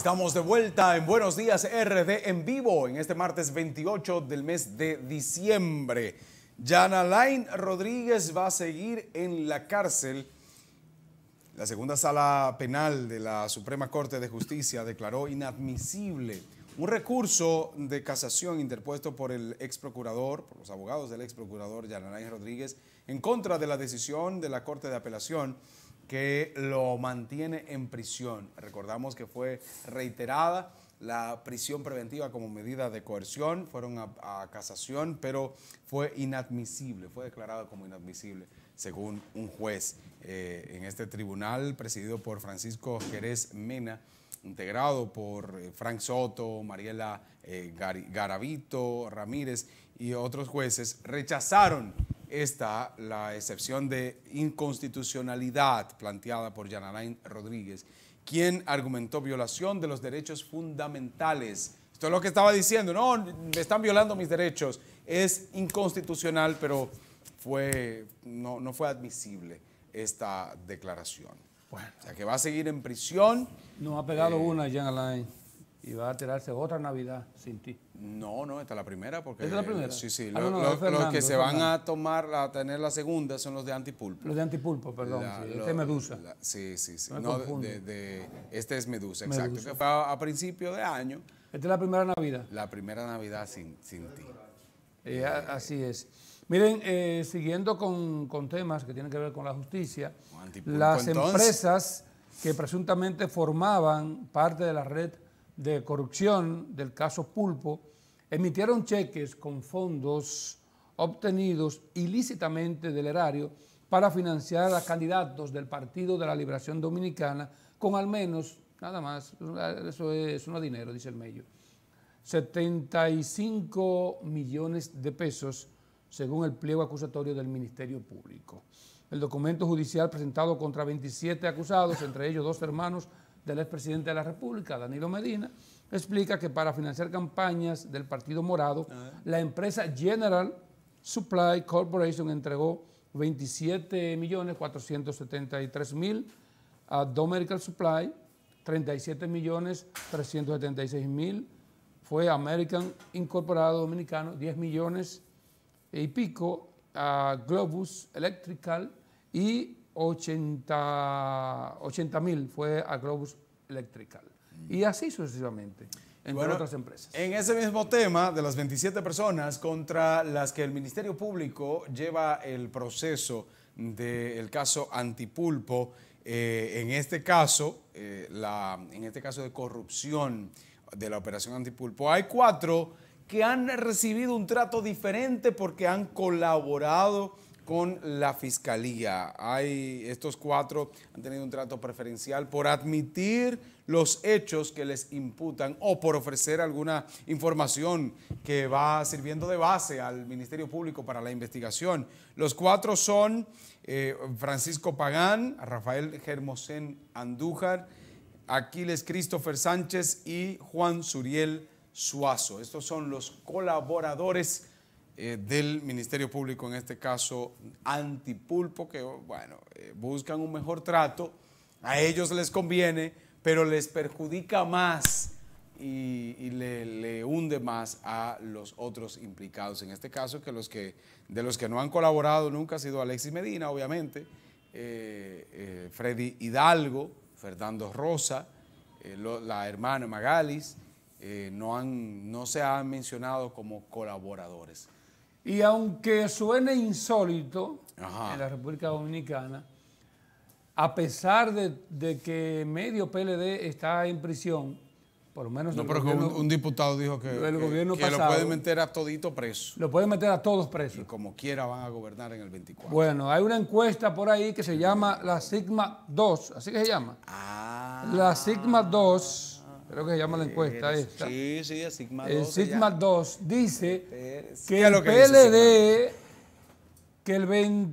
Estamos de vuelta en Buenos Días RD en vivo en este martes 28 del mes de diciembre. Yanalain Rodríguez va a seguir en la cárcel. La segunda sala penal de la Suprema Corte de Justicia declaró inadmisible un recurso de casación interpuesto por el ex procurador, por los abogados del ex procurador Yanalain Rodríguez, en contra de la decisión de la Corte de Apelación que lo mantiene en prisión. Recordamos que fue reiterada la prisión preventiva como medida de coerción, fueron a, casación, pero fue inadmisible, fue declarada como inadmisible según un juez eh, en este tribunal presidido por Francisco Jerez Mena, integrado por eh, Frank Soto, Mariela eh, Garavito, Ramírez y otros jueces, rechazaron esta, la excepción de inconstitucionalidad planteada por Yanarain Rodríguez, quien argumentó violación de los derechos fundamentales. Esto es lo que estaba diciendo, no, me están violando mis derechos, es inconstitucional, pero fue, no, fue admisible esta declaración. Bueno. O sea que va a seguir en prisión. No ha pegado eh, una Jan y va a tirarse otra Navidad sin ti. No, no, esta es la primera porque... ¿Esta es la primera? Sí, sí. Ah, los, que se van a tomar, a tener la segunda son los de antipulpo. Los de antipulpo, perdón. este es Medusa. sí, sí, sí. No, de, este es Medusa, exacto. Que fue a, principio de año. Esta es la primera Navidad. La primera Navidad sin, sin ti. Eh, así es. Miren, eh, siguiendo con, temas que tienen que ver con la justicia, las empresas que presuntamente formaban parte de la red de corrupción del caso Pulpo, emitieron cheques con fondos obtenidos ilícitamente del erario para financiar a candidatos del Partido de la Liberación Dominicana con al menos, nada más, eso es uno dinero, dice el medio, 75 millones de pesos según el pliego acusatorio del Ministerio Público. El documento judicial presentado contra 27 acusados, entre ellos dos hermanos el expresidente de la República, Danilo Medina, explica que para financiar campañas del Partido Morado, ah. la empresa General Supply Corporation entregó 27.473.000 a Domerical Supply, 37.376.000 fue American Incorporado Dominicano, 10 millones y pico a Globus Electrical y 80 mil fue a Globus Electrical. Mm. Y así sucesivamente, en otras empresas. En ese mismo tema, de las 27 personas contra las que el Ministerio Público lleva el proceso del caso Antipulpo, eh, en este caso, eh, la, en este caso de corrupción de la operación Antipulpo, hay cuatro que han recibido un trato diferente porque han colaborado con la fiscalía. Hay, estos cuatro han tenido un trato preferencial por admitir los hechos que les imputan o por ofrecer alguna información que va sirviendo de base al Ministerio Público para la investigación. Los cuatro son eh, Francisco Pagán, Rafael Germosén Andújar, Aquiles Christopher Sánchez y Juan Suriel Suazo. Estos son los colaboradores eh, del Ministerio Público, en este caso Antipulpo, que bueno, eh, buscan un mejor trato, a ellos les conviene, pero les perjudica más y, le, hunde más a los otros implicados, en este caso que los que, de los que no han colaborado nunca ha sido Alexis Medina, obviamente, eh, Freddy Hidalgo, Fernando Rosa, la hermana Magalis, no, han, no se han mencionado como colaboradores. Y aunque suene insólito en la República Dominicana, a pesar de, que medio PLD está en prisión, por lo menos... No, pero un, diputado dijo que, lo pueden meter a todito preso. Lo pueden meter a todos presos. Y como quiera van a gobernar en el 24. Bueno, hay una encuesta por ahí que se llama la Sigma 2, así que se llama. Ah. La Sigma 2 Creo que se llama la encuesta esta. Sí, sí, el Sigma 2. El Sigma 2 dice que el que PLD, que el, el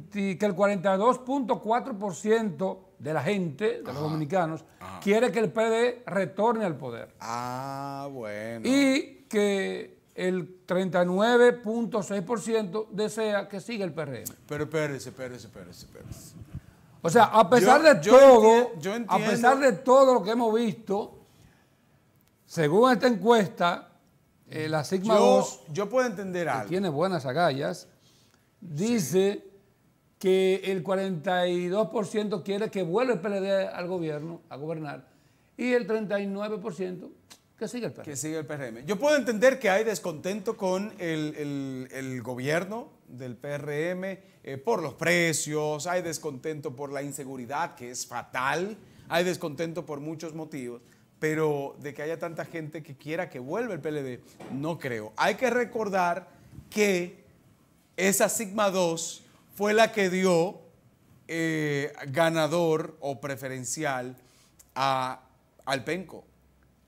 42.4% de la gente, de los dominicanos, quiere que el PLD retorne al poder. Ah, bueno. Y que el 39.6% desea que siga el PRM. Pero espérese, espérese, espérese, espérese. O sea, a pesar de todo, a pesar de todo lo que hemos visto, según esta encuesta, eh, la Sigma 2, yo puedo entender tiene buenas agallas, dice que el 42% quiere que vuelva el PLD al gobierno, a gobernar, y el 39% que siga el PRM. Que el Yo puedo entender que hay descontento con el, gobierno del PRM eh, por los precios, hay descontento por la inseguridad, que es fatal, hay descontento por muchos motivos pero de que haya tanta gente que quiera que vuelva el PLD, no creo. Hay que recordar que esa Sigma 2 fue la que dio eh, ganador o preferencial a, al Penco.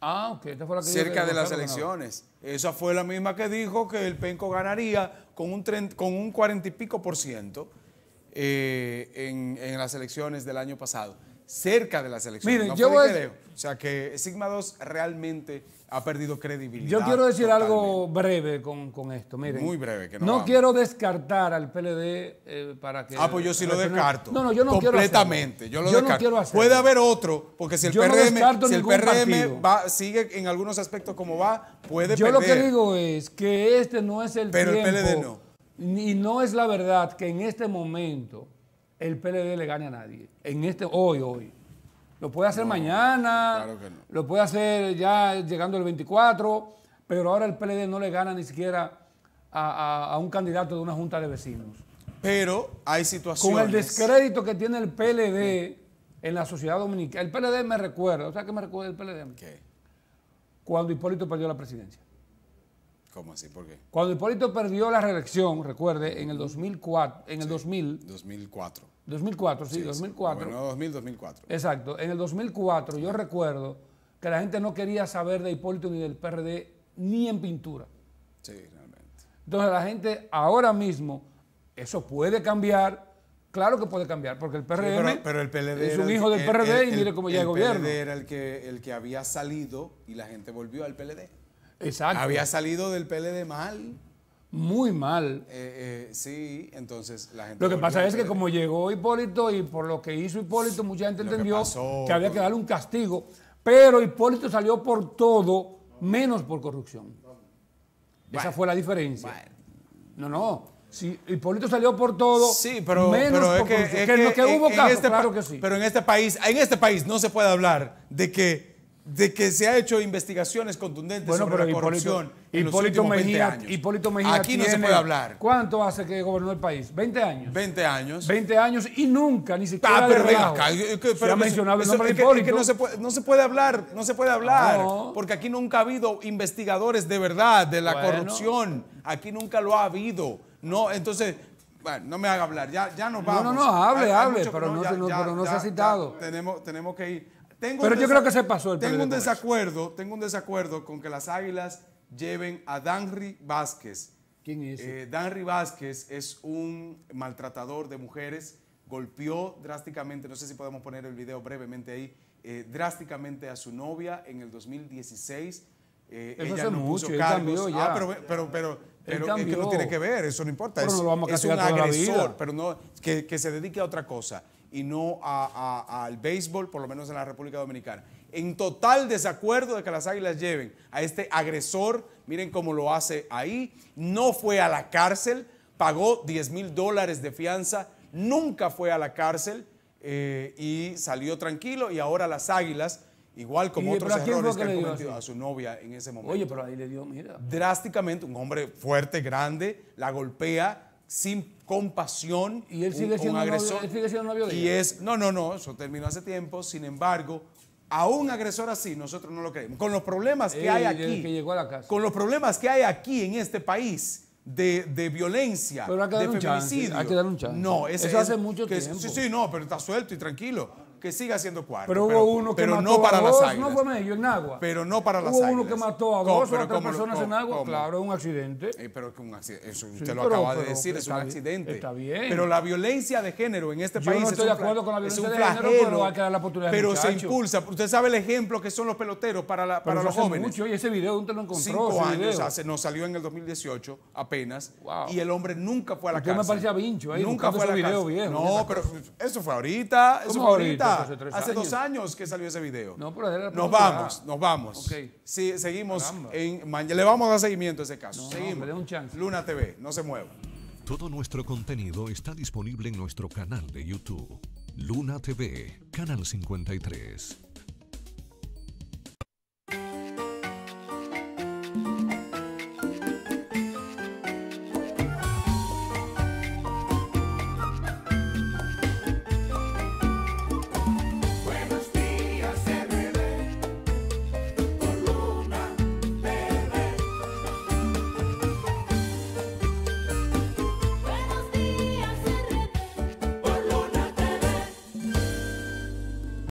Ah, ok. Esta fue la que cerca de las elecciones. Esa fue la misma que dijo que el Penco ganaría con un, cuarenta con un 40 y pico por ciento eh, en las elecciones del año pasado cerca de las elecciones. Miren, yo voy... O sea que Sigma 2 realmente ha perdido credibilidad. Yo quiero decir algo breve con, esto. Miren, Muy breve. Que no, quiero descartar al PLD eh, para que. Ah, pues yo sí lo descarto. No, no, yo no quiero. Completamente. Yo lo yo No quiero hacerlo. Puede haber otro, porque si el PRM, si el PRM sigue en algunos aspectos como va, puede yo Yo lo que digo es que este no es el Pero el PLD no. Y no es la verdad que en este momento el PLD le gane a nadie. En este, hoy, hoy. Lo puede hacer mañana, lo puede hacer ya llegando el 24, pero ahora el PLD no le gana ni siquiera a, un candidato de una junta de vecinos. Pero hay situaciones. Con el descrédito que tiene el PLD en la sociedad dominicana. El PLD me recuerda, o sea, ¿qué me recuerda el PLD? ¿Qué? Cuando Hipólito perdió la presidencia. ¿Cómo así? ¿Por qué? Cuando Hipólito perdió la reelección, recuerde, en el 2004, en el 2000, 2004. 2004, sí, 2004. Bueno, 2000, 2004. Exacto. En el 2004 yo recuerdo que la gente no quería saber de Hipólito ni del PRD ni en pintura. Sí, realmente. Entonces la gente ahora mismo, eso puede cambiar, claro que puede cambiar, porque el PRD es un hijo del PRD y mire cómo ya el gobierno. El era el que, el que había salido y la gente volvió al PLD. Exacto. Había salido del PLD mal. Muy mal. Eh, eh, sí, entonces la gente. Lo que pasa es que como llegó Hipólito y por lo que hizo Hipólito, mucha gente entendió que, había que darle un castigo. Pero Hipólito salió por todo, menos por corrupción. Esa fue la diferencia. No, no. Sí, Hipólito salió por todo. Sí, pero, menos por corrupción. lo que hubo este que sí. Pero en este país, en este país no se puede hablar de que de que se ha hecho investigaciones contundentes sobre la corrupción Hipólito, en los Hipólito últimos 20 años. Mejía Aquí no se puede hablar. ¿Cuánto hace que gobernó el país? ¿20 años? 20 años. 20 años y nunca, ni siquiera ah, pero acá, se ha mencionado el nombre de Hipólito. no, se puede, no, se puede, hablar, no se puede hablar, porque aquí nunca ha habido investigadores de verdad de la corrupción. Aquí nunca lo ha habido. No, entonces, bueno, no me haga hablar, ya, ya nos vamos. No, no, no, hable, hable, pero, no, pero no, se ha citado. tenemos, tenemos que ir. Pero yo creo que se pasó el Tengo un desacuerdo, tengo un desacuerdo con que las Águilas lleven a Danry Vázquez. ¿Quién es? Eh, Danry Vázquez es un maltratador de mujeres, golpeó drásticamente, no sé si podemos poner el video brevemente ahí, eh, drásticamente a su novia en el 2016. Eh, eso ella no mucho, puso Ah, pero, pero, no tiene que ver, eso no importa. es, un agresor, pero no, que se dedique a otra cosa y no al béisbol, por lo menos en la República Dominicana. En total desacuerdo de que las águilas lleven a este agresor, miren cómo lo hace ahí, no fue a la cárcel, pagó 10 mil dólares de fianza, nunca fue a la cárcel eh, y salió tranquilo y ahora las águilas igual como otros errores que, que han cometido a su novia en ese momento. Oye, pero ahí le dio, mira. Drásticamente, un hombre fuerte, grande, la golpea, sin compasión. Y él sigue un, siendo un agresor. él y es, no, no, no, eso terminó hace tiempo. Sin embargo, a un agresor así nosotros no lo creemos. Con los problemas que hay aquí, con los problemas que hay aquí en este país de, de violencia, de feminicidio hay que un chance. No, ese, eso hace mucho tiempo. Sí, sí, no, pero está suelto y tranquilo que siga siendo cuarto. Pero hubo uno que mató no a dos, no fue medio, en Agua. Pero no para las hubo Hubo uno que mató a dos o a tres personas en Agua, claro, un accidente. Eh, pero que un accidente, eso usted lo acaba de decir, es un accidente. Está bien. Pero la violencia de género en este Yo país no estoy es de acuerdo con la violencia de género, pero hay que dar la oportunidad Pero se impulsa, usted sabe el ejemplo que son los peloteros para, la, para los jóvenes. Mucho, y ese video ¿dónde lo encontró. Cinco años, hace, nos salió en el 2018 apenas, y el hombre nunca fue a la cárcel. Yo me parecía vincho ahí, nunca fue a la cárcel. No, pero eso fue ahorita, eso fue ahorita hace, dos años que salió ese video. No, nos vamos, nos vamos. Sí, seguimos en Le vamos a dar seguimiento a ese caso. seguimos. un chance. Luna TV, no se mueva. Todo nuestro contenido está disponible en nuestro canal de YouTube. Luna TV, Canal 53.